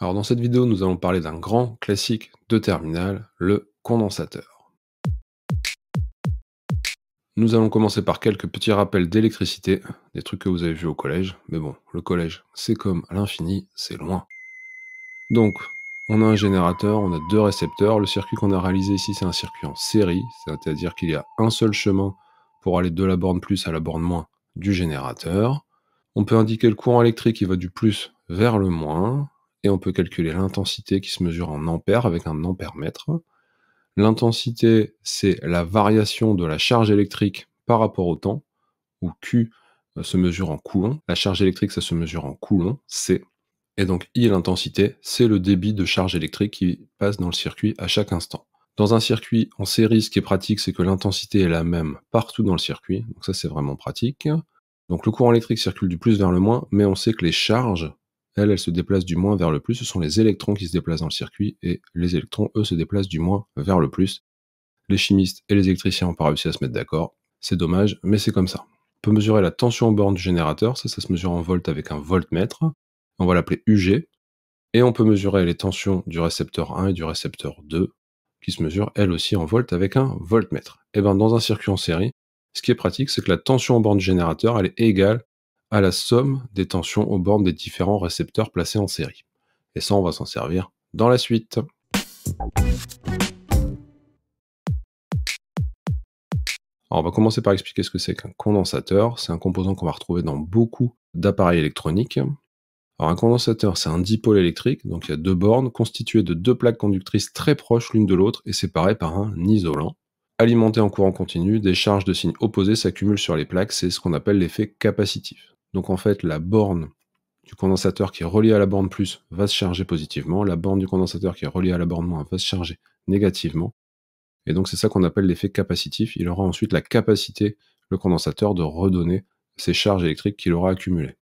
Alors dans cette vidéo, nous allons parler d'un grand classique de terminal, le condensateur. Nous allons commencer par quelques petits rappels d'électricité, des trucs que vous avez vus au collège, mais bon, le collège, c'est comme à l'infini, c'est loin. Donc, on a un générateur, on a deux récepteurs, le circuit qu'on a réalisé ici, c'est un circuit en série, c'est-à-dire qu'il y a un seul chemin pour aller de la borne plus à la borne moins du générateur. On peut indiquer le courant électrique qui va du plus vers le moins, et on peut calculer l'intensité qui se mesure en ampères avec un mètre. L'intensité, c'est la variation de la charge électrique par rapport au temps, où Q euh, se mesure en coulomb. La charge électrique, ça se mesure en coulomb, C. Et donc I, l'intensité, c'est le débit de charge électrique qui passe dans le circuit à chaque instant. Dans un circuit en série, ce qui est pratique, c'est que l'intensité est la même partout dans le circuit. Donc ça, c'est vraiment pratique. Donc le courant électrique circule du plus vers le moins, mais on sait que les charges, elles, elles se déplacent du moins vers le plus. Ce sont les électrons qui se déplacent dans le circuit, et les électrons, eux, se déplacent du moins vers le plus. Les chimistes et les électriciens n'ont pas réussi à se mettre d'accord. C'est dommage, mais c'est comme ça. On peut mesurer la tension en borne du générateur, ça, ça se mesure en volts avec un voltmètre. On va l'appeler UG. Et on peut mesurer les tensions du récepteur 1 et du récepteur 2, qui se mesurent elles aussi en volts avec un voltmètre. Et eh bien dans un circuit en série, ce qui est pratique, c'est que la tension aux bornes du générateur, elle est égale à la somme des tensions aux bornes des différents récepteurs placés en série. Et ça, on va s'en servir dans la suite. on va commencer par expliquer ce que c'est qu'un condensateur. C'est un composant qu'on va retrouver dans beaucoup d'appareils électroniques. Alors, un condensateur, c'est un dipôle électrique, donc il y a deux bornes constituées de deux plaques conductrices très proches l'une de l'autre et séparées par un isolant. Alimenté en courant continu, des charges de signes opposés s'accumulent sur les plaques, c'est ce qu'on appelle l'effet capacitif. Donc en fait, la borne du condensateur qui est reliée à la borne plus va se charger positivement, la borne du condensateur qui est reliée à la borne moins va se charger négativement. Et donc c'est ça qu'on appelle l'effet capacitif. Il aura ensuite la capacité, le condensateur, de redonner ces charges électriques qu'il aura accumulées.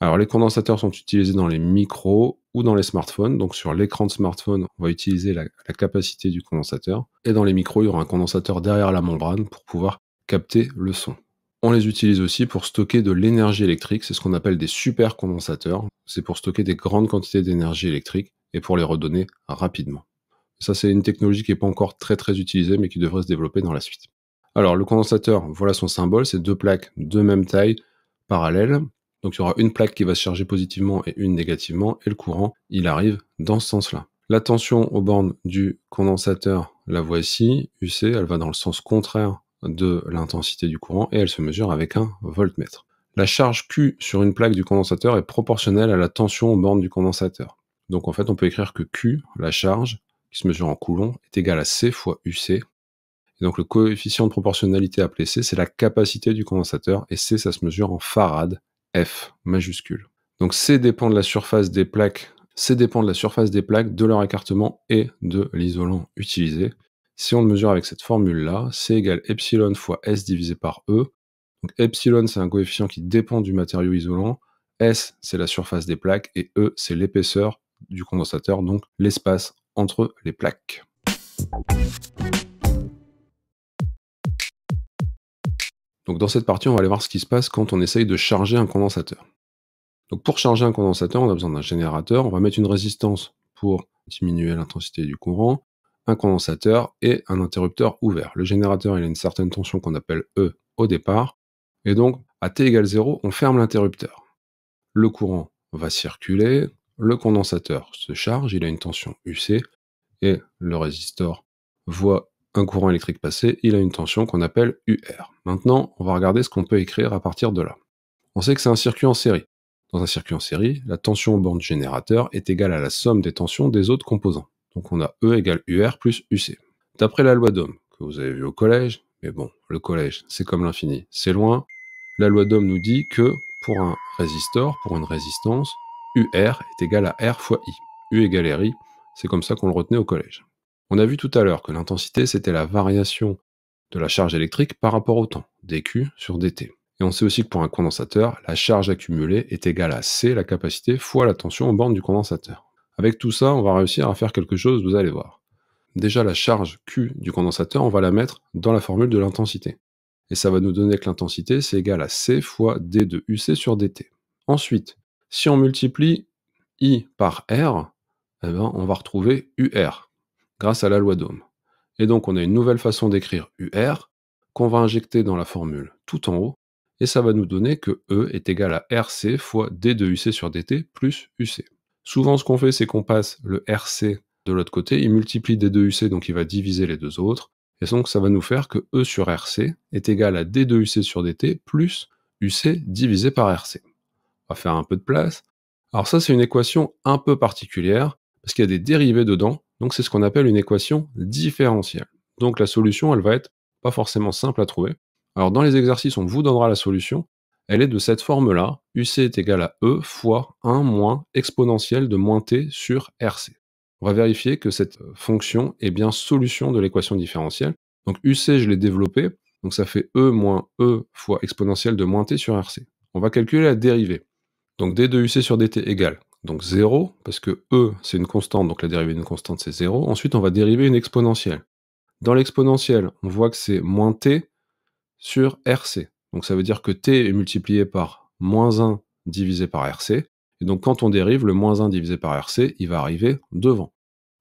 Alors les condensateurs sont utilisés dans les micros, dans les smartphones. Donc sur l'écran de smartphone, on va utiliser la, capacité du condensateur. Et dans les micros, il y aura un condensateur derrière la membrane pour pouvoir capter le son. On les utilise aussi pour stocker de l'énergie électrique, c'est ce qu'on appelle des super condensateurs C'est pour stocker des grandes quantités d'énergie électrique et pour les redonner rapidement. Ça, c'est une technologie qui n'est pas encore très très utilisée, mais qui devrait se développer dans la suite. Alors, le condensateur, voilà son symbole, c'est deux plaques de même taille parallèles donc il y aura une plaque qui va se charger positivement et une négativement, et le courant, il arrive dans ce sens-là. La tension aux bornes du condensateur, la voici, UC, elle va dans le sens contraire de l'intensité du courant, et elle se mesure avec un voltmètre. La charge Q sur une plaque du condensateur est proportionnelle à la tension aux bornes du condensateur. Donc en fait, on peut écrire que Q, la charge, qui se mesure en coulomb, est égale à C fois UC, et donc le coefficient de proportionnalité appelé C, c'est la capacité du condensateur, et C, ça se mesure en farad. F majuscule. Donc C dépend de la surface des plaques, C dépend de la surface des plaques, de leur écartement et de l'isolant utilisé. Si on le mesure avec cette formule-là, C égale epsilon fois S divisé par E. Donc epsilon, c'est un coefficient qui dépend du matériau isolant. S, c'est la surface des plaques. Et E, c'est l'épaisseur du condensateur, donc l'espace entre les plaques. dans cette partie, on va aller voir ce qui se passe quand on essaye de charger un condensateur. Donc pour charger un condensateur, on a besoin d'un générateur, on va mettre une résistance pour diminuer l'intensité du courant, un condensateur et un interrupteur ouvert. Le générateur, il a une certaine tension qu'on appelle E au départ, et donc à T égale 0, on ferme l'interrupteur. Le courant va circuler, le condensateur se charge, il a une tension UC, et le résistor voit un courant électrique passé, il a une tension qu'on appelle UR. Maintenant, on va regarder ce qu'on peut écrire à partir de là. On sait que c'est un circuit en série. Dans un circuit en série, la tension aux bornes du générateur est égale à la somme des tensions des autres composants. Donc on a E égale UR plus UC. D'après la loi d'Ohm, que vous avez vu au collège, mais bon, le collège, c'est comme l'infini, c'est loin, la loi d'Ohm nous dit que pour un résistor, pour une résistance, UR est égal à R fois I. U égale RI, c'est comme ça qu'on le retenait au collège. On a vu tout à l'heure que l'intensité, c'était la variation de la charge électrique par rapport au temps, dq sur dt. Et on sait aussi que pour un condensateur, la charge accumulée est égale à C, la capacité, fois la tension aux bornes du condensateur. Avec tout ça, on va réussir à faire quelque chose, vous allez voir. Déjà, la charge Q du condensateur, on va la mettre dans la formule de l'intensité. Et ça va nous donner que l'intensité, c'est égal à C fois D de UC sur DT. Ensuite, si on multiplie I par R, eh ben, on va retrouver UR grâce à la loi d'Ohm. Et donc on a une nouvelle façon d'écrire UR qu'on va injecter dans la formule tout en haut, et ça va nous donner que E est égal à RC fois D 2 UC sur DT plus UC. Souvent ce qu'on fait c'est qu'on passe le RC de l'autre côté, il multiplie D 2 UC donc il va diviser les deux autres, et donc ça va nous faire que E sur RC est égal à D 2 UC sur DT plus UC divisé par RC. On va faire un peu de place. Alors ça c'est une équation un peu particulière, parce qu'il y a des dérivés dedans, donc c'est ce qu'on appelle une équation différentielle. Donc la solution, elle va être pas forcément simple à trouver. Alors dans les exercices, on vous donnera la solution. Elle est de cette forme-là, UC est égal à E fois 1 moins exponentielle de moins T sur RC. On va vérifier que cette fonction est bien solution de l'équation différentielle. Donc UC, je l'ai développé, donc ça fait E moins E fois exponentielle de moins T sur RC. On va calculer la dérivée. Donc D de UC sur DT égale donc 0, parce que E, c'est une constante, donc la dérivée d'une constante, c'est 0. Ensuite, on va dériver une exponentielle. Dans l'exponentielle, on voit que c'est moins T sur RC. Donc ça veut dire que T est multiplié par moins 1 divisé par RC. Et donc quand on dérive, le moins 1 divisé par RC, il va arriver devant.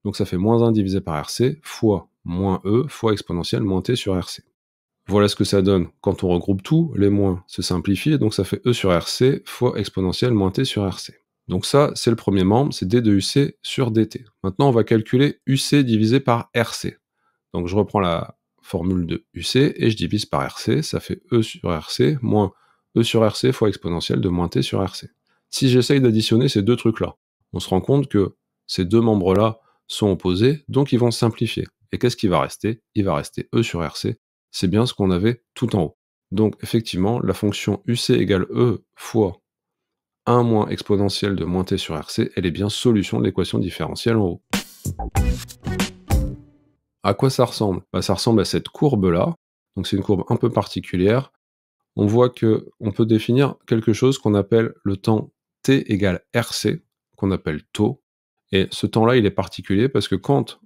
Donc ça fait moins 1 divisé par RC fois moins E fois exponentielle moins T sur RC. Voilà ce que ça donne. Quand on regroupe tout, les moins se simplifient, donc ça fait E sur RC fois exponentielle moins T sur RC. Donc ça, c'est le premier membre, c'est d de UC sur dt. Maintenant, on va calculer UC divisé par RC. Donc je reprends la formule de UC et je divise par RC, ça fait E sur RC moins E sur RC fois exponentielle de moins T sur RC. Si j'essaye d'additionner ces deux trucs-là, on se rend compte que ces deux membres-là sont opposés, donc ils vont simplifier. Et qu'est-ce qui va rester Il va rester E sur RC, c'est bien ce qu'on avait tout en haut. Donc effectivement, la fonction UC égale E fois 1 moins exponentielle de moins t sur rc, elle est bien solution de l'équation différentielle en haut. À quoi ça ressemble bah, Ça ressemble à cette courbe-là, donc c'est une courbe un peu particulière. On voit que on peut définir quelque chose qu'on appelle le temps t égale rc, qu'on appelle taux, et ce temps-là, il est particulier parce que quand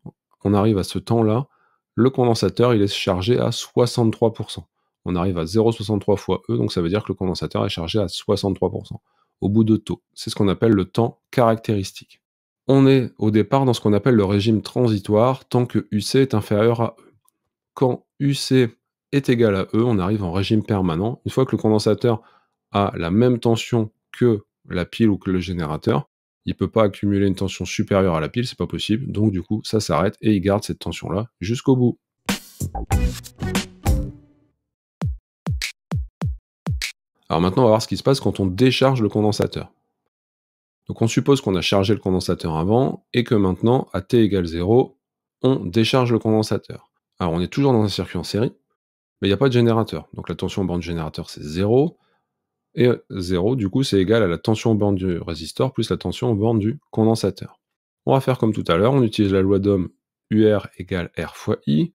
on arrive à ce temps-là, le condensateur, il est chargé à 63%. On arrive à 0,63 fois E, donc ça veut dire que le condensateur est chargé à 63% au bout de taux. C'est ce qu'on appelle le temps caractéristique. On est au départ dans ce qu'on appelle le régime transitoire tant que UC est inférieur à E. Quand UC est égal à E, on arrive en régime permanent. Une fois que le condensateur a la même tension que la pile ou que le générateur, il ne peut pas accumuler une tension supérieure à la pile, c'est pas possible. Donc du coup, ça s'arrête et il garde cette tension-là jusqu'au bout. Alors maintenant, on va voir ce qui se passe quand on décharge le condensateur. Donc on suppose qu'on a chargé le condensateur avant et que maintenant, à t égale 0, on décharge le condensateur. Alors on est toujours dans un circuit en série, mais il n'y a pas de générateur. Donc la tension au bornes du générateur, c'est 0. Et 0, du coup, c'est égal à la tension au bornes du résistor plus la tension au bornes du condensateur. On va faire comme tout à l'heure, on utilise la loi d'Ohm UR égale R fois I.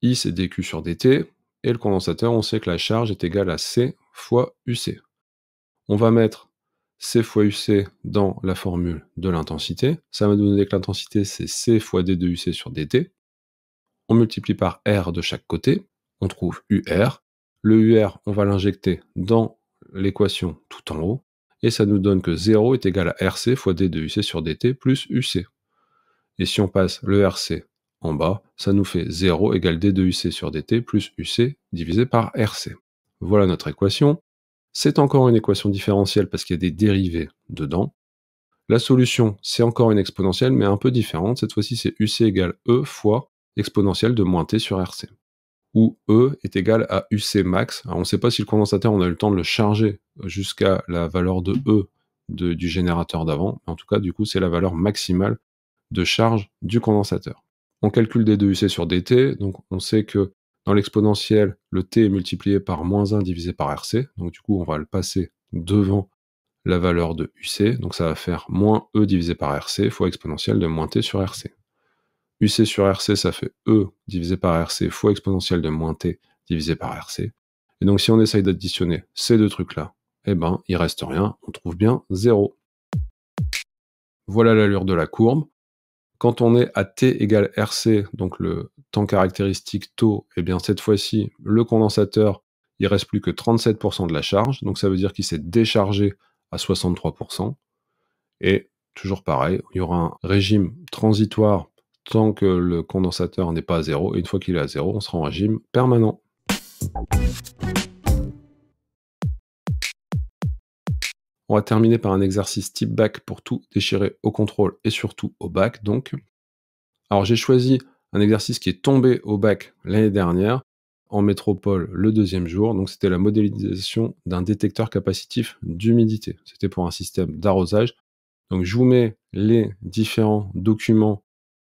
I, c'est dQ sur dt et le condensateur, on sait que la charge est égale à C fois UC. On va mettre C fois UC dans la formule de l'intensité. Ça va nous donner que l'intensité, c'est C fois D de UC sur DT. On multiplie par R de chaque côté. On trouve UR. Le UR, on va l'injecter dans l'équation tout en haut. Et ça nous donne que 0 est égal à RC fois D de UC sur DT plus UC. Et si on passe le RC en bas, ça nous fait 0 égale d de UC sur dt plus UC divisé par RC. Voilà notre équation. C'est encore une équation différentielle parce qu'il y a des dérivés dedans. La solution, c'est encore une exponentielle, mais un peu différente. Cette fois-ci, c'est UC égale E fois exponentielle de moins T sur RC, où E est égal à UC max. on ne sait pas si le condensateur, on a eu le temps de le charger jusqu'à la valeur de E du générateur d'avant. En tout cas, du coup, c'est la valeur maximale de charge du condensateur. On calcule d 2 UC sur dt, donc on sait que dans l'exponentielle, le t est multiplié par moins 1 divisé par rc, donc du coup on va le passer devant la valeur de UC, donc ça va faire moins E divisé par RC fois exponentielle de moins T sur RC. UC sur RC, ça fait E divisé par RC fois exponentielle de moins T divisé par RC. Et donc si on essaye d'additionner ces deux trucs-là, eh ben, il reste rien, on trouve bien 0. Voilà l'allure de la courbe. Quand on est à T égale RC, donc le temps caractéristique taux, et eh bien cette fois-ci, le condensateur, il ne reste plus que 37% de la charge, donc ça veut dire qu'il s'est déchargé à 63%. Et toujours pareil, il y aura un régime transitoire tant que le condensateur n'est pas à zéro, et une fois qu'il est à zéro, on sera en régime permanent. On va terminer par un exercice type bac pour tout déchirer au contrôle et surtout au bac. donc. Alors j'ai choisi un exercice qui est tombé au bac l'année dernière en métropole le deuxième jour. Donc c'était la modélisation d'un détecteur capacitif d'humidité. C'était pour un système d'arrosage. Donc je vous mets les différents documents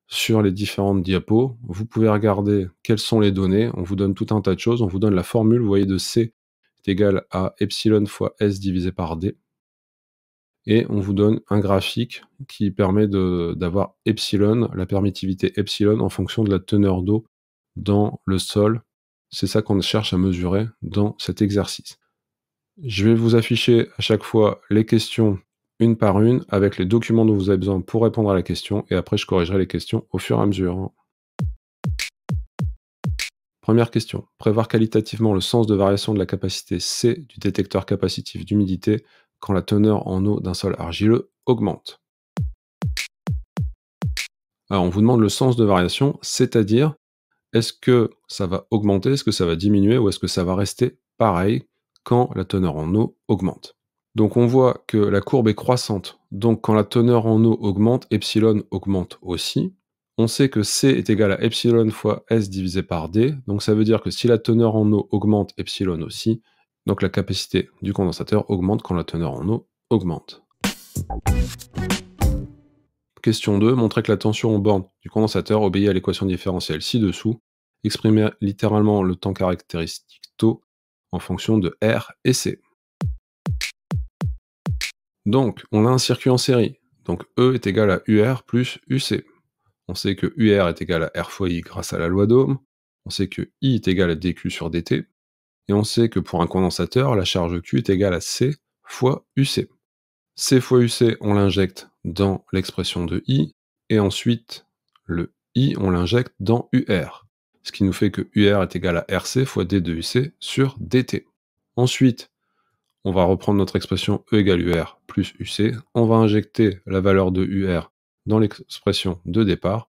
sur les différentes diapos. Vous pouvez regarder quelles sont les données. On vous donne tout un tas de choses. On vous donne la formule, vous voyez, de C est égal à epsilon fois S divisé par D et on vous donne un graphique qui permet d'avoir epsilon, la permittivité epsilon en fonction de la teneur d'eau dans le sol. C'est ça qu'on cherche à mesurer dans cet exercice. Je vais vous afficher à chaque fois les questions une par une avec les documents dont vous avez besoin pour répondre à la question et après je corrigerai les questions au fur et à mesure. Première question. Prévoir qualitativement le sens de variation de la capacité C du détecteur capacitif d'humidité quand la teneur en eau d'un sol argileux augmente. Alors on vous demande le sens de variation, c'est-à-dire est-ce que ça va augmenter, est-ce que ça va diminuer ou est-ce que ça va rester pareil quand la teneur en eau augmente. Donc on voit que la courbe est croissante, donc quand la teneur en eau augmente, epsilon augmente aussi. On sait que C est égal à epsilon fois S divisé par D, donc ça veut dire que si la teneur en eau augmente, epsilon aussi, donc la capacité du condensateur augmente quand la teneur en eau augmente. Question 2. Montrer que la tension aux bornes du condensateur obéit à l'équation différentielle ci-dessous, exprimer littéralement le temps caractéristique taux en fonction de R et C. Donc, on a un circuit en série. Donc E est égal à UR plus UC. On sait que UR est égal à R fois I grâce à la loi d'Ohm. On sait que I est égal à DQ sur DT. Et on sait que pour un condensateur, la charge Q est égale à C fois UC. C fois UC, on l'injecte dans l'expression de I, et ensuite le I, on l'injecte dans UR, ce qui nous fait que UR est égal à RC fois D 2 UC sur DT. Ensuite, on va reprendre notre expression E égale UR plus UC, on va injecter la valeur de UR dans l'expression de départ,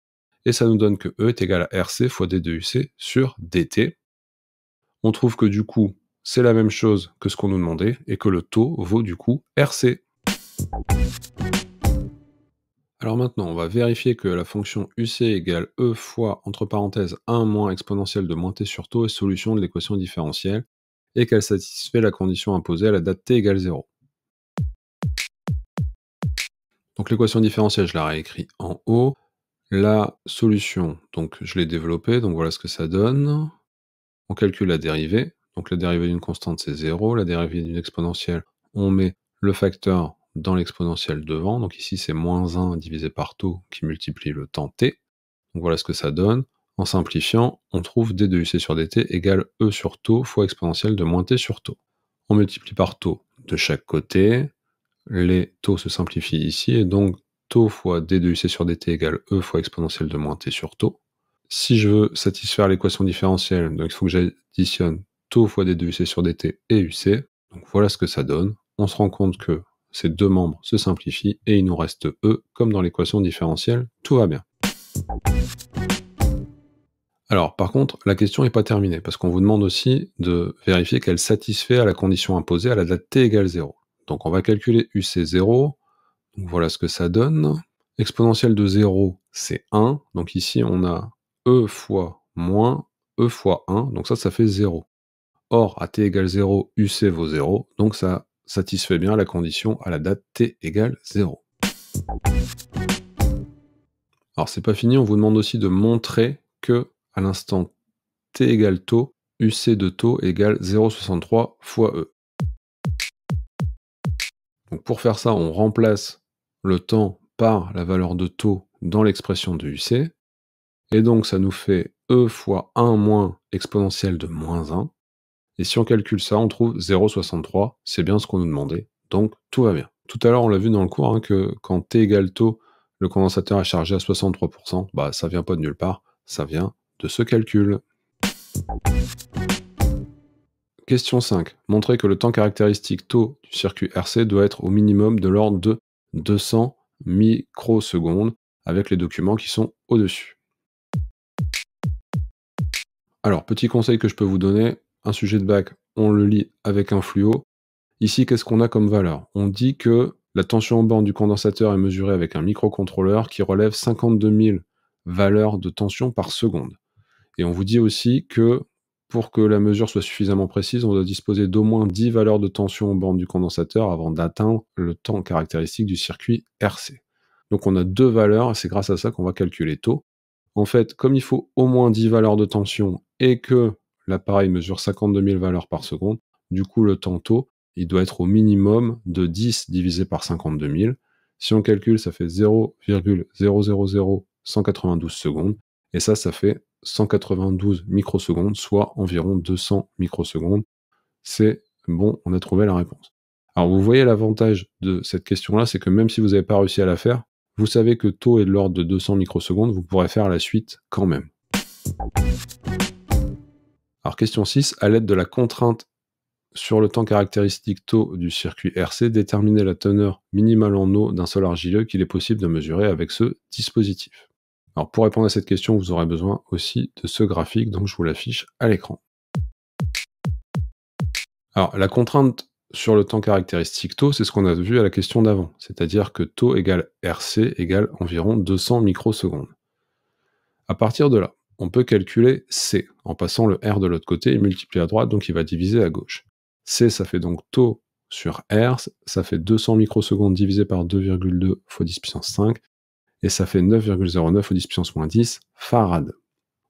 et ça nous donne que E est égal à RC fois D 2 UC sur DT, on trouve que du coup, c'est la même chose que ce qu'on nous demandait et que le taux vaut du coup RC. Alors maintenant, on va vérifier que la fonction UC égale E fois, entre parenthèses, 1 moins exponentielle de moins t sur taux est solution de l'équation différentielle et qu'elle satisfait la condition imposée à la date t égale 0. Donc l'équation différentielle, je la réécris en haut. La solution, donc je l'ai développée, donc voilà ce que ça donne on calcule la dérivée. Donc la dérivée d'une constante, c'est 0. La dérivée d'une exponentielle, on met le facteur dans l'exponentielle devant. Donc ici, c'est moins 1 divisé par taux qui multiplie le temps t. Donc voilà ce que ça donne. En simplifiant, on trouve d de uc sur dt égale e sur taux fois exponentielle de moins t sur taux. On multiplie par taux de chaque côté. Les taux se simplifient ici et donc taux fois d de uc sur dt égale e fois exponentielle de moins t sur taux si je veux satisfaire l'équation différentielle, donc il faut que j'additionne taux fois d2uc sur dt et uc. Donc voilà ce que ça donne. On se rend compte que ces deux membres se simplifient et il nous reste e comme dans l'équation différentielle. Tout va bien. Alors par contre, la question n'est pas terminée parce qu'on vous demande aussi de vérifier qu'elle satisfait à la condition imposée à la date t égale 0. Donc on va calculer uc0. Donc voilà ce que ça donne. Exponentielle de 0, c'est 1. Donc ici, on a e fois moins e fois 1, donc ça, ça fait 0. Or, à t égale 0, uc vaut 0, donc ça satisfait bien la condition à la date t égale 0. Alors, c'est pas fini, on vous demande aussi de montrer que, à l'instant t égale taux, uc de taux égale 0,63 fois e. Donc pour faire ça, on remplace le temps par la valeur de taux dans l'expression de uc, et donc, ça nous fait e fois 1 moins exponentiel de moins 1. Et si on calcule ça, on trouve 0,63. C'est bien ce qu'on nous demandait. Donc, tout va bien. Tout à l'heure, on l'a vu dans le cours hein, que quand t égale taux, le condensateur est chargé à 63%. Bah, ça vient pas de nulle part. Ça vient de ce calcul. Question 5. Montrer que le temps caractéristique taux du circuit RC doit être au minimum de l'ordre de 200 microsecondes avec les documents qui sont au-dessus. Alors, petit conseil que je peux vous donner, un sujet de bac, on le lit avec un fluo. Ici, qu'est-ce qu'on a comme valeur On dit que la tension en borne du condensateur est mesurée avec un microcontrôleur qui relève 52 000 valeurs de tension par seconde. Et on vous dit aussi que pour que la mesure soit suffisamment précise, on doit disposer d'au moins 10 valeurs de tension en borne du condensateur avant d'atteindre le temps caractéristique du circuit RC. Donc on a deux valeurs, et c'est grâce à ça qu'on va calculer taux en fait, comme il faut au moins 10 valeurs de tension et que l'appareil mesure 52 000 valeurs par seconde, du coup, le temps tôt, il doit être au minimum de 10 divisé par 52 000. Si on calcule, ça fait 0,000192 secondes. Et ça, ça fait 192 microsecondes, soit environ 200 microsecondes. C'est bon, on a trouvé la réponse. Alors vous voyez l'avantage de cette question-là, c'est que même si vous n'avez pas réussi à la faire, vous savez que taux est de l'ordre de 200 microsecondes, vous pourrez faire la suite quand même. Alors question 6, à l'aide de la contrainte sur le temps caractéristique taux du circuit RC, déterminez la teneur minimale en eau d'un sol argileux qu'il est possible de mesurer avec ce dispositif. Alors pour répondre à cette question, vous aurez besoin aussi de ce graphique, donc je vous l'affiche à l'écran. Alors la contrainte sur le temps caractéristique taux, c'est ce qu'on a vu à la question d'avant, c'est-à-dire que taux égale RC égale environ 200 microsecondes. À partir de là, on peut calculer C en passant le R de l'autre côté et multiplier à droite, donc il va diviser à gauche. C, ça fait donc taux sur R, ça fait 200 microsecondes divisé par 2,2 fois 10 puissance 5, et ça fait 9,09 fois 10 puissance moins 10 farad.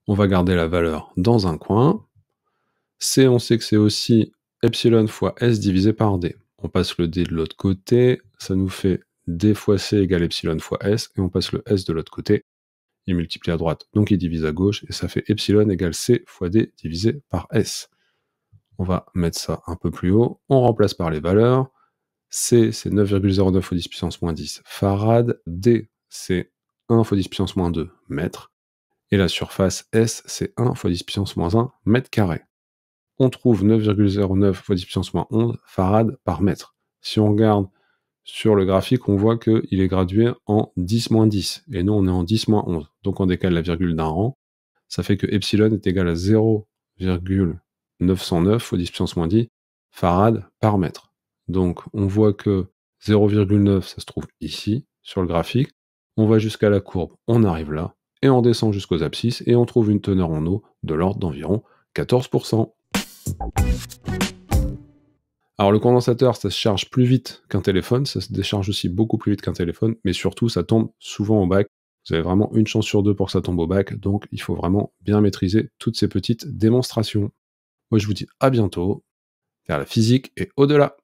On va garder la valeur dans un coin. C, on sait que c'est aussi epsilon fois s divisé par d. On passe le d de l'autre côté, ça nous fait d fois c égale epsilon fois s, et on passe le s de l'autre côté, il multiplie à droite, donc il divise à gauche, et ça fait epsilon égale c fois d divisé par s. On va mettre ça un peu plus haut, on remplace par les valeurs, c c'est 9,09 fois 10 puissance moins 10 farad, d c'est 1 fois 10 puissance moins 2 mètres, et la surface S, c'est 1 fois 10 puissance moins 1 mètre carré on trouve 9,09 fois 10 puissance moins 11 farad par mètre. Si on regarde sur le graphique, on voit qu'il est gradué en 10 moins 10, et nous on est en 10 moins 11. Donc on décale la virgule d'un rang, ça fait que epsilon est égal à 0,909 fois 10 puissance moins 10 farad par mètre. Donc on voit que 0,9 ça se trouve ici sur le graphique, on va jusqu'à la courbe, on arrive là, et on descend jusqu'aux abscisses, et on trouve une teneur en eau de l'ordre d'environ 14%. Alors le condensateur, ça se charge plus vite qu'un téléphone, ça se décharge aussi beaucoup plus vite qu'un téléphone, mais surtout ça tombe souvent au bac. Vous avez vraiment une chance sur deux pour que ça tombe au bac, donc il faut vraiment bien maîtriser toutes ces petites démonstrations. Moi je vous dis à bientôt, vers la physique et au-delà.